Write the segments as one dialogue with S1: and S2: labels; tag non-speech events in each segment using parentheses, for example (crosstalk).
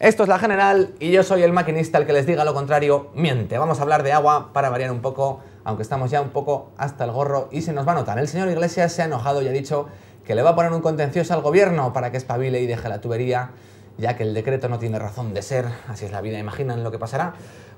S1: Esto es La General y yo soy el maquinista, el que les diga lo contrario, miente. Vamos a hablar de agua para variar un poco, aunque estamos ya un poco hasta el gorro y se nos va a notar. El señor Iglesias se ha enojado y ha dicho que le va a poner un contencioso al gobierno para que espabile y deje la tubería, ya que el decreto no tiene razón de ser, así es la vida, imaginan lo que pasará.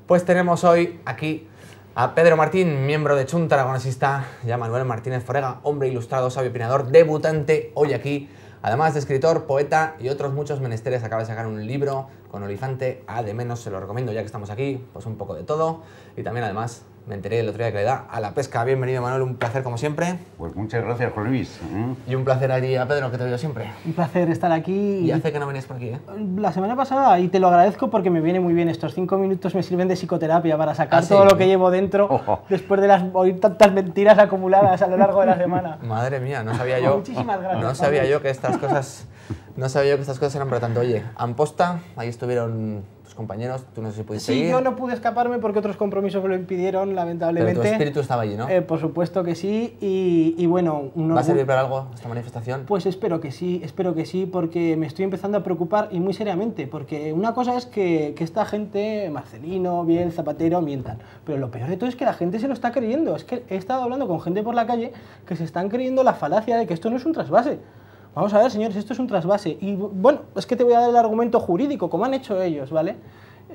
S1: Pues tenemos hoy aquí a Pedro Martín, miembro de Chunta Aragonesista, ya Manuel Martínez Forega, hombre ilustrado, sabio opinador, debutante hoy aquí Además de escritor, poeta y otros muchos menesteres, acaba de sacar un libro con Horizonte. menos se lo recomiendo ya que estamos aquí, pues un poco de todo. Y también, además, me enteré el otro día que le da a la pesca. Bienvenido, Manuel, un placer como siempre. Pues muchas gracias, Juan Luis. ¿eh? Y un placer
S2: allí a Pedro, que te veo siempre. Un placer estar aquí. Y hace que no venías por aquí, ¿eh? La semana pasada, y te lo agradezco porque me viene muy bien. Estos cinco minutos me sirven de psicoterapia para sacar ah, todo lo que llevo dentro (laughs) después de las, oír tantas mentiras acumuladas a lo largo de la semana.
S1: (laughs) Madre mía, no sabía yo. No sabía yo que estas cosas no sabía que estas cosas eran para tanto. Oye, Amposta, ahí estuvieron tus compañeros, tú no sé si pudiste Sí, yo
S2: no pude escaparme porque otros compromisos me lo impidieron, lamentablemente. Pero tu espíritu
S1: estaba allí, ¿no? Eh,
S2: por supuesto que sí, y, bueno... No ¿Va a servir para algo esta manifestación? Pues espero que sí, espero que sí, porque me estoy empezando a preocupar, y muy seriamente, porque una cosa es que, que esta gente, Marcelino, bien Zapatero, mientan, pero lo peor de todo es que la gente se lo está creyendo. Es que he estado hablando con gente por la calle que se están creyendo la falacia de que esto no es un trasvase. Vamos a ver, señores, esto es un trasvase. Y bueno, es que te voy a dar el argumento jurídico, como han hecho ellos, ¿vale?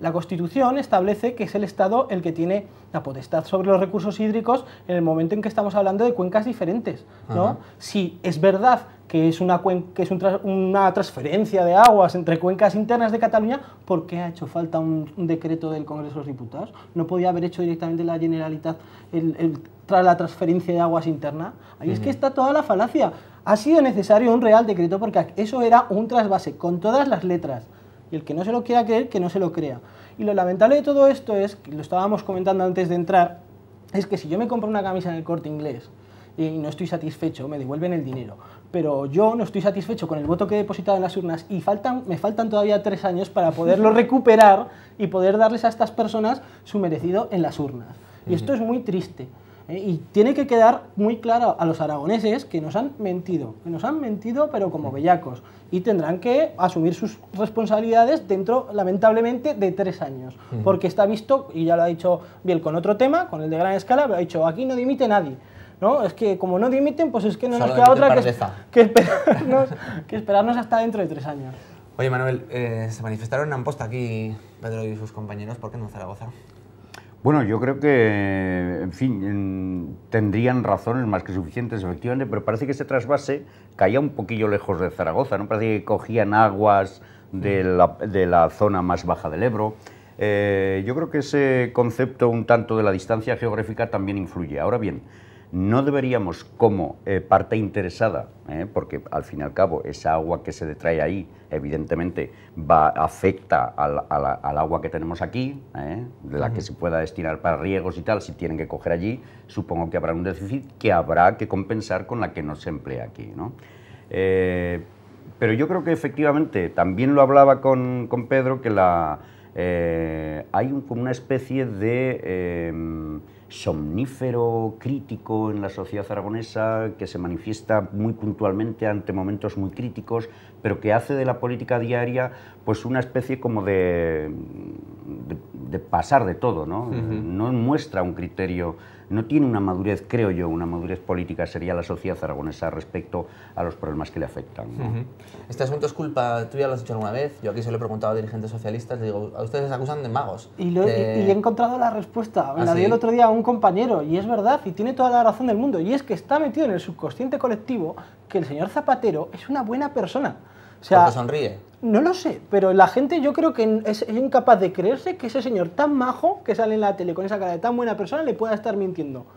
S2: La Constitución establece que es el Estado el que tiene la potestad sobre los recursos hídricos en el momento en que estamos hablando de cuencas diferentes, ¿no? Si es verdad que es, una, que es una transferencia de aguas entre cuencas internas de Cataluña, ¿por qué ha hecho falta un, decreto del Congreso de los Diputados? ¿No podía haber hecho directamente la Generalitat tras la transferencia de aguas interna? Ahí es que está toda la falacia ha sido necesario un real decreto porque eso era un trasvase con todas las letras. Y el que no se lo quiera creer, que no se lo crea. Y lo lamentable de todo esto es, lo estábamos comentando antes de entrar, es que si yo me compro una camisa en el corte inglés y no estoy satisfecho, me devuelven el dinero. Pero yo no estoy satisfecho con el voto que he depositado en las urnas y faltan, me faltan todavía tres años para poderlo (laughs) recuperar y poder darles a estas personas su merecido en las urnas. Y esto es muy triste. Eh, y tiene que quedar muy claro a los aragoneses que nos han mentido, que nos han mentido pero como bellacos, y tendrán que asumir sus responsabilidades dentro, lamentablemente, de tres años, porque está visto, y ya lo ha dicho bien con otro tema, con el de gran escala, pero ha dicho, aquí no dimite nadie. ¿no? Es que como no dimiten, pues es que no nos queda otra que, que, esperarnos, (laughs) que esperarnos hasta dentro de tres años.
S1: Oye, Manuel, eh, se manifestaron en Amposta aquí Pedro y sus compañeros, ¿por qué no en Zaragoza?
S3: Bueno, yo creo que, en fin, tendrían razones más que suficientes, efectivamente, pero parece que ese trasvase caía un poquillo lejos de Zaragoza, ¿no? Parece que cogían aguas de mm. la, de la zona más baja del Ebro. Eh, yo creo que ese concepto un tanto de la distancia geográfica también influye. Ahora bien, no deberíamos como eh, parte interesada, eh, porque al fin y al cabo esa agua que se detrae ahí evidentemente va, afecta al, agua que tenemos aquí, eh, de la que se pueda destinar para riegos y tal, si tienen que coger allí, supongo que habrá un déficit que habrá que compensar con la que no se emplea aquí. pero yo creo que efectivamente, también lo hablaba con, Pedro, que la, hay como una especie de em, somnífero crítico en la sociedad aragonesa que se manifiesta muy puntualmente ante momentos muy críticos, pero que hace de la política diaria pues una especie como de, de, pasar de todo, ¿no? No muestra un criterio no tiene una madurez, creo yo, una madurez política sería la sociedad aragonesa respecto a los problemas que le afectan.
S1: Este asunto es culpa, tú ya lo has dicho alguna vez, yo aquí se lo he preguntado a dirigentes socialistas, le digo, a ustedes les acusan de magos. Y, eh, he
S2: encontrado la respuesta, me ¿Ah, la dio el otro día a un compañero, y es verdad, y tiene toda la razón del mundo, y es que está metido en el subconsciente colectivo que el señor Zapatero es una buena persona. O sea, Porque sonríe. No lo sé, pero la gente yo creo que es, incapaz de creerse que ese señor tan majo que sale en la tele con esa cara de tan buena persona le pueda estar mintiendo.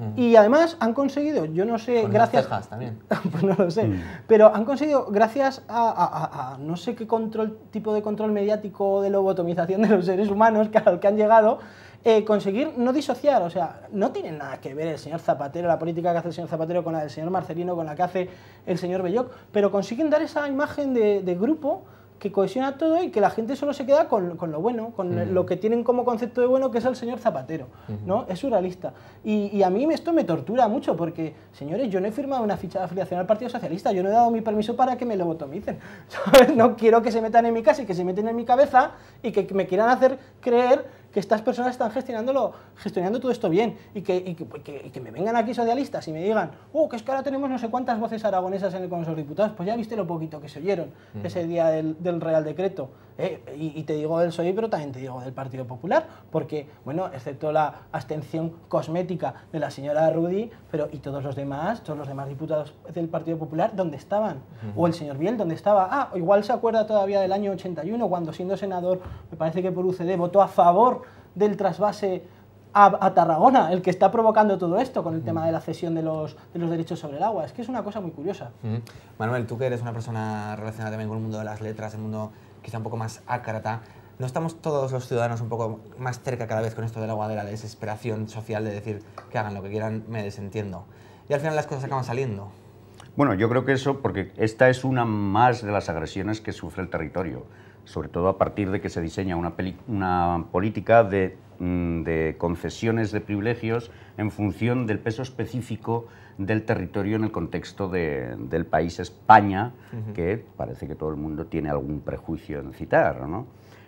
S2: Mm. Y además han conseguido, yo no sé, gracias. Las también. (laughs) pues no lo sé. Mm. Pero han conseguido, gracias a, a, no sé qué control, tipo de control mediático de lobotomización de los seres humanos que, al que han llegado, eh, conseguir no disociar, o sea, no tienen nada que ver el señor Zapatero, la política que hace el señor Zapatero con la del señor Marcelino, con la que hace el señor Belloc, pero consiguen dar esa imagen de, grupo que cohesiona todo y que la gente solo se queda con, lo bueno, con mm. lo que tienen como concepto de bueno, que es el señor Zapatero, ¿no? Es surrealista. Y, a mí esto me tortura mucho porque, señores, yo no he firmado una ficha de afiliación al Partido Socialista, yo no he dado mi permiso para que me lo lobotomicen. (laughs) No quiero que se metan en mi casa y que se meten en mi cabeza y que me quieran hacer creer que estas personas están gestionándolo, gestionando todo esto bien y que, me vengan aquí socialistas y me digan, oh, que es que ahora tenemos no sé cuántas voces aragonesas en el Congreso de Diputados, pues ya viste lo poquito que se oyeron mm. ese día del, del Real Decreto. ¿eh? y, te digo del PSOE, pero también te digo del Partido Popular, porque, bueno, excepto la abstención cosmética de la señora Rudy, pero y todos los demás, todos los demás diputados del Partido Popular, ¿dónde estaban? O el señor Biel, ¿dónde estaba? Ah, igual se acuerda todavía del año 81, cuando siendo senador, me parece que por UCD, votó a favor del trasvase a, Tarragona, el que está provocando todo esto con el tema de la cesión de los, de los, derechos sobre el agua. Es que es una cosa muy curiosa.
S1: Manuel, tú que eres una persona relacionada también con el mundo de las letras, el mundo quizá un poco más ácrata, ¿no estamos todos los ciudadanos un poco más cerca cada vez con esto del agua de la desesperación social de decir que hagan lo que quieran, me desentiendo? Y al final las cosas acaban saliendo.
S3: Bueno, yo creo que eso, porque esta es una más de las agresiones que sufre el territorio, sobre todo a partir de que se diseña una, una política de Mm, de concesiones de privilegios en función del peso específico del territorio en el contexto del país España, que parece que todo el mundo tiene algún prejuicio en citar, ¿no?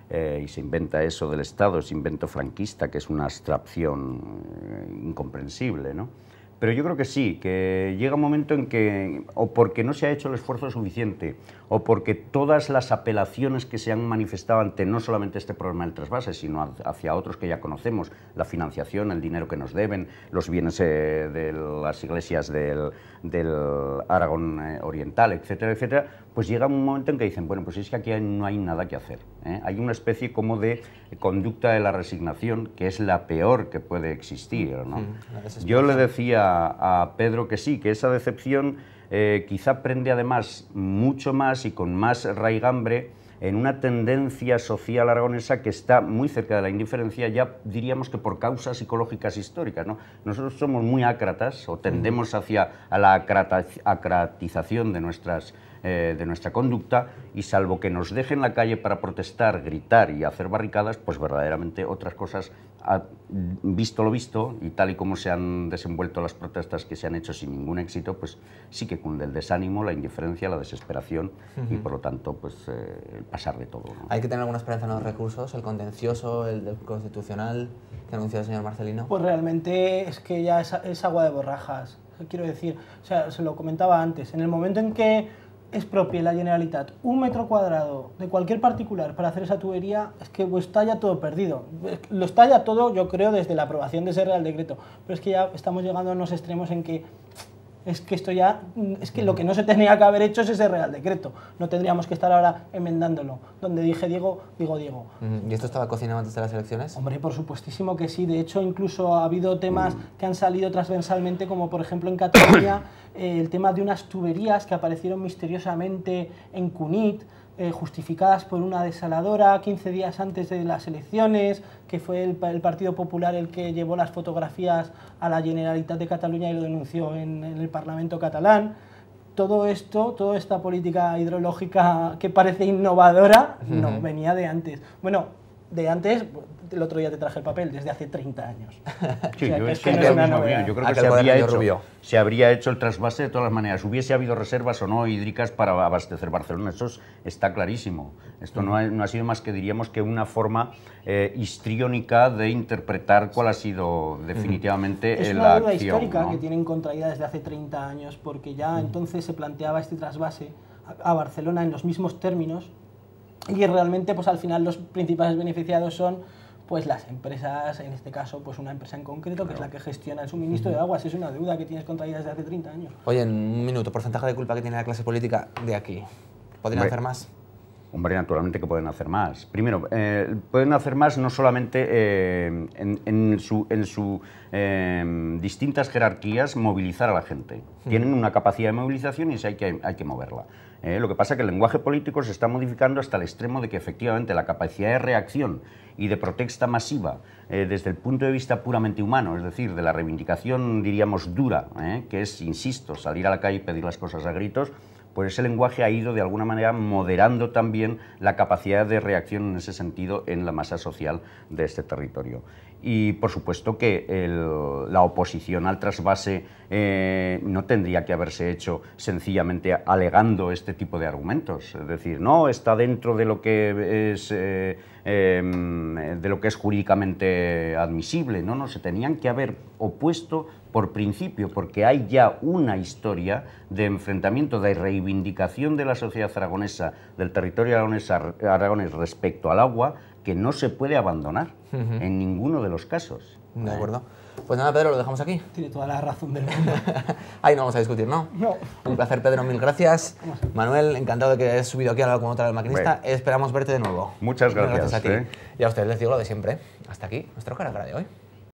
S3: Eh, y se inventa eso del Estado, ese invento franquista, que es una abstracción eh, incomprensible, ¿no? Pero yo creo que sí, que llega un momento en que, o porque no se ha hecho el esfuerzo suficiente, o porque todas las apelaciones que se han manifestado ante no solamente este problema del trasvase, sino hacia otros que ya conocemos, la financiación, el dinero que nos deben, los bienes eh, de las iglesias del, Aragón eh, Oriental, etcétera, etcétera, pues llega un momento en que dicen, bueno, pues es que aquí no hay nada que hacer. ¿eh? Hay una especie como de conducta de la resignación, que es la peor que puede existir. Yo le decía a, Pedro que sí, que esa decepción eh, quizá prende además mucho más y con más raigambre en una tendencia social aragonesa que está muy cerca de la indiferencia, ya diríamos que por causas psicológicas históricas. ¿no? Nosotros somos muy ácratas o tendemos hacia a la acratización de nuestras eh, de nuestra conducta y salvo que nos dejen la calle para protestar, gritar y hacer barricadas, pues verdaderamente otras cosas, ah, visto lo visto y tal y como se han desenvuelto las protestas que se han hecho sin ningún éxito, pues sí que cunde el desánimo, la indiferencia, la desesperación y por lo tanto pues eh, el pasar de todo.
S1: ¿Hay que tener alguna esperanza en los recursos, el contencioso, el constitucional que anunció el señor Marcelino?
S2: Pues realmente es que ya es, es agua de borrajas, quiero decir, o sea, se lo comentaba antes, en el momento en que es propia la Generalitat un metro cuadrado de cualquier particular para hacer esa tubería, es que estalla pues, está ya todo perdido. Lo está todo, yo creo, desde la aprobación de ese Real Decreto. Pero es que ya estamos llegando a unos extremos en que es que esto ya, es que lo que no se tenía que haber hecho es ese Real Decreto. No tendríamos que estar ahora enmendándolo. Donde dije Diego, digo Diego. Mm, ¿Y esto estaba cocinado antes de las elecciones? Hombre, por supuestísimo que sí. De hecho, incluso ha habido temas mm. que han salido transversalmente, como por ejemplo en Cataluña, (coughs) eh, el tema de unas tuberías que aparecieron misteriosamente en Cunit. Eh, justificadas por una desaladora 15 días antes de las elecciones, que fue el, Partido Popular el que llevó las fotografías a la Generalitat de Cataluña y lo denunció en, el Parlamento catalán. Todo esto, toda esta política hidrológica que parece innovadora, no, venía de antes. Bueno, de antes, el otro día te traje el papel, desde hace 30 años. yo, creo que ah,
S3: se habría, hecho, el trasvase de todas las maneras. Hubiese habido reservas o no hídricas para abastecer Barcelona, eso está clarísimo. Esto no ha, sido más que diríamos que una forma eh, histriónica de interpretar cuál ha sido definitivamente la acción. Es una histórica que
S2: tienen contraída desde hace 30 años, porque ya entonces se planteaba este trasvase a Barcelona en los mismos términos y realmente pues al final los principales beneficiados son pues las empresas, en este caso, pues una empresa en concreto, que es la que gestiona el suministro de aguas. es una deuda que tienes contraída desde hace 30 años.
S1: Oye, en un minuto, porcentaje de culpa que tiene la clase política de aquí. ¿Podrían hacer más?
S3: Hombre, naturalmente que pueden hacer más. Primero, eh, pueden hacer más no solamente eh, en, sus su, eh, distintas jerarquías movilizar a la gente. Hmm. Tienen una capacidad de movilización y hay que, hay que moverla. lo que pasa es que el lenguaje político se está modificando hasta el extremo de que efectivamente la capacidad de reacción y de protesta masiva desde el punto de vista puramente humano, es decir, de la reivindicación, diríamos, dura, que es, insisto, salir a la calle y pedir las cosas a gritos, pues ese lenguaje ha ido de alguna manera moderando también la capacidad de reacción en ese sentido en la masa social de este territorio. Y por supuesto que la oposición al trasvase eh, no tendría que haberse hecho sencillamente alegando este tipo de argumentos. Es decir, no, está dentro de lo que es, eh, em, de lo que es jurídicamente admisible. No, no, se tenían que haber opuesto por principio, porque hay ya una historia de enfrentamiento, de reivindicación de la sociedad aragonesa, del territorio aragonés, respecto al agua, que no se puede abandonar en ninguno de los casos.
S1: De acuerdo. Pues nada, Pedro, lo dejamos
S2: aquí. Tiene toda la razón del mundo.
S1: (laughs) Ahí no vamos a discutir, ¿no? No. Un placer, Pedro, mil gracias. Manuel, encantado de que hayas subido aquí a hablar con otra del maquinista. Esperamos verte de nuevo. Muchas gracias. a ti. ¿eh? Y a ustedes les digo lo de siempre. Hasta aquí nuestro cara cara de hoy.